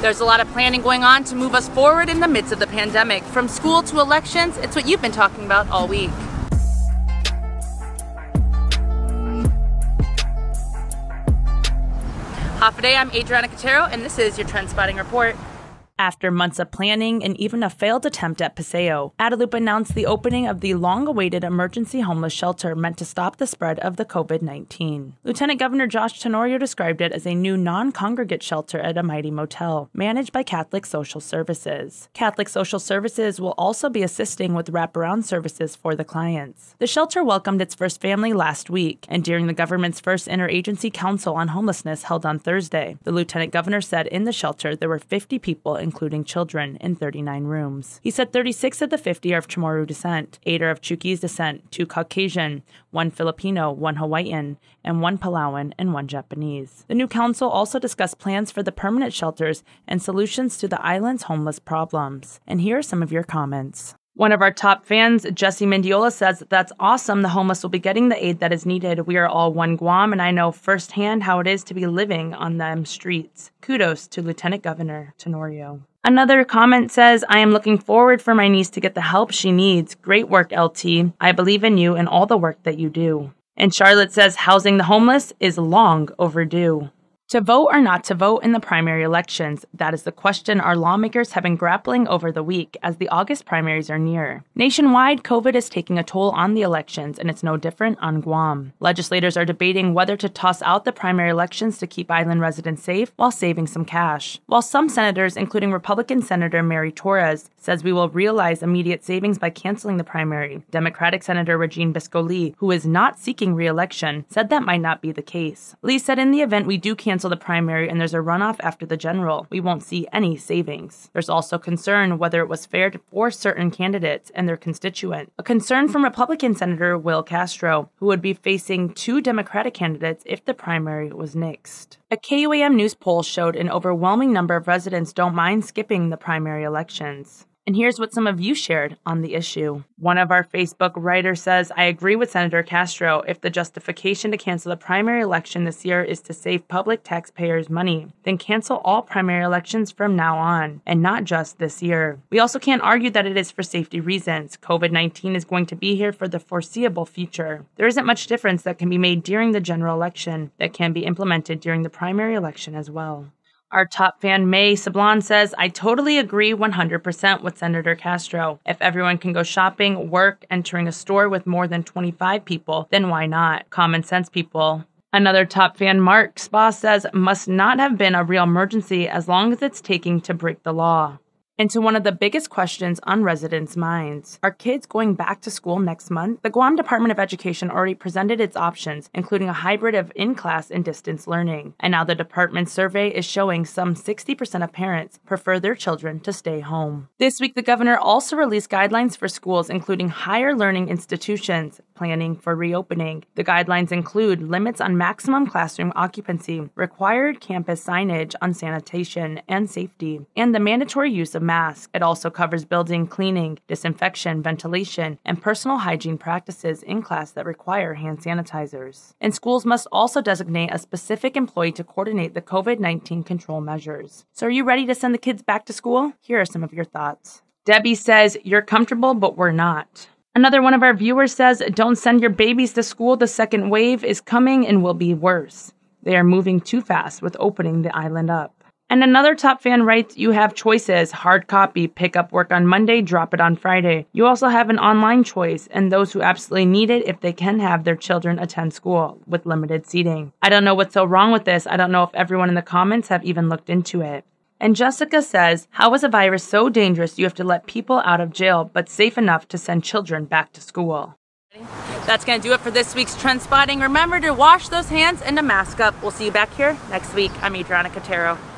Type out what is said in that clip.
There's a lot of planning going on to move us forward in the midst of the pandemic. From school to elections, it's what you've been talking about all week. Half a day, I'm Adriana Cotero, and this is your Trend Spotting Report. After months of planning and even a failed attempt at Paseo, Adelup announced the opening of the long awaited emergency homeless shelter meant to stop the spread of the COVID 19. Lieutenant Governor Josh Tenorio described it as a new non congregate shelter at a mighty motel, managed by Catholic Social Services. Catholic Social Services will also be assisting with wraparound services for the clients. The shelter welcomed its first family last week, and during the government's first interagency council on homelessness held on Thursday, the lieutenant governor said in the shelter there were 50 people, including children, in 39 rooms. He said 36 of the 50 are of Chamorro descent, 8 are of Chukis descent, 2 Caucasian, 1 Filipino, 1 Hawaiian, and 1 Palawan and 1 Japanese. The new council also discussed plans for the permanent shelters and solutions to the island's homeless problems. And here are some of your comments. One of our top fans, Jesse Mendiola, says, That's awesome. The homeless will be getting the aid that is needed. We are all one Guam, and I know firsthand how it is to be living on them streets. Kudos to Lieutenant Governor Tenorio. Another comment says, I am looking forward for my niece to get the help she needs. Great work, LT. I believe in you and all the work that you do. And Charlotte says, Housing the homeless is long overdue. To vote or not to vote in the primary elections, that is the question our lawmakers have been grappling over the week as the August primaries are near. Nationwide, COVID is taking a toll on the elections, and it's no different on Guam. Legislators are debating whether to toss out the primary elections to keep island residents safe while saving some cash. While some senators, including Republican Senator Mary Torres, says we will realize immediate savings by canceling the primary, Democratic Senator Regine Biscoli, who is not seeking re election, said that might not be the case. Lee said in the event we do cancel cancel the primary and there's a runoff after the general, we won't see any savings. There's also concern whether it was fair to force certain candidates and their constituent. A concern from Republican Senator Will Castro, who would be facing two Democratic candidates if the primary was nixed. A KUAM news poll showed an overwhelming number of residents don't mind skipping the primary elections. And here's what some of you shared on the issue. One of our Facebook writers says, I agree with Senator Castro if the justification to cancel the primary election this year is to save public taxpayers money, then cancel all primary elections from now on, and not just this year. We also can't argue that it is for safety reasons. COVID 19 is going to be here for the foreseeable future. There isn't much difference that can be made during the general election that can be implemented during the primary election as well. Our top fan, May Sablon, says, I totally agree 100% with Senator Castro. If everyone can go shopping, work, entering a store with more than 25 people, then why not? Common sense people. Another top fan, Mark Spa, says, must not have been a real emergency as long as it's taking to break the law. Into one of the biggest questions on residents' minds are kids going back to school next month? The Guam Department of Education already presented its options, including a hybrid of in class and distance learning. And now the department's survey is showing some 60% of parents prefer their children to stay home. This week, the governor also released guidelines for schools, including higher learning institutions, planning for reopening. The guidelines include limits on maximum classroom occupancy, required campus signage on sanitation and safety, and the mandatory use of mask. It also covers building cleaning, disinfection, ventilation, and personal hygiene practices in class that require hand sanitizers. And schools must also designate a specific employee to coordinate the COVID 19 control measures. So, are you ready to send the kids back to school? Here are some of your thoughts. Debbie says, You're comfortable, but we're not. Another one of our viewers says, Don't send your babies to school. The second wave is coming and will be worse. They are moving too fast with opening the island up. And another top fan writes, You have choices hard copy, pick up work on Monday, drop it on Friday. You also have an online choice, and those who absolutely need it, if they can have their children attend school with limited seating. I don't know what's so wrong with this. I don't know if everyone in the comments have even looked into it. And Jessica says, How is a virus so dangerous you have to let people out of jail, but safe enough to send children back to school? That's going to do it for this week's Trend Spotting. Remember to wash those hands and a mask up. We'll see you back here next week. I'm Adriana Catero.